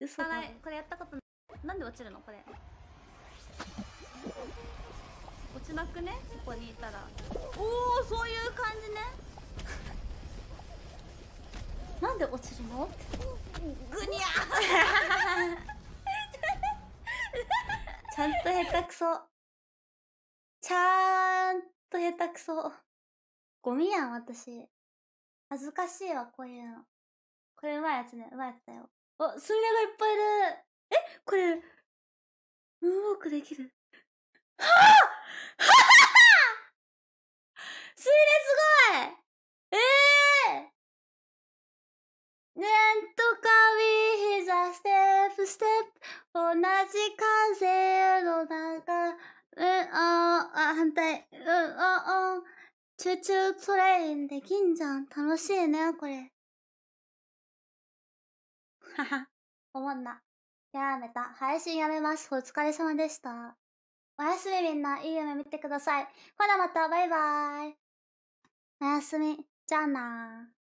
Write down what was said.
嘘だこれやったことないなんで落ちるのこれ落ちなくねここにいたらおおそういう感じね なんで落ちるのぐにゃちゃんと下手くそちゃーんと下手くそゴミやん私恥ずかしいわこういうのこれうまいやつねうまいやつだよあ、スミレがいっぱいいる。え、これ、ムーンウォークできる。はぁ、あ、はぁ、はスミレすごいええー、なんとかーヒザステップステップ同じ風の中、うんああ反対、うんああチューチュートレインできんじゃん。楽しいね、これ。はは。おもんな。やめた。配信やめます。お疲れ様でした。おやすみみんな。いい夢見てください。ほらまた。バイバーイ。おやすみ。じゃあなー。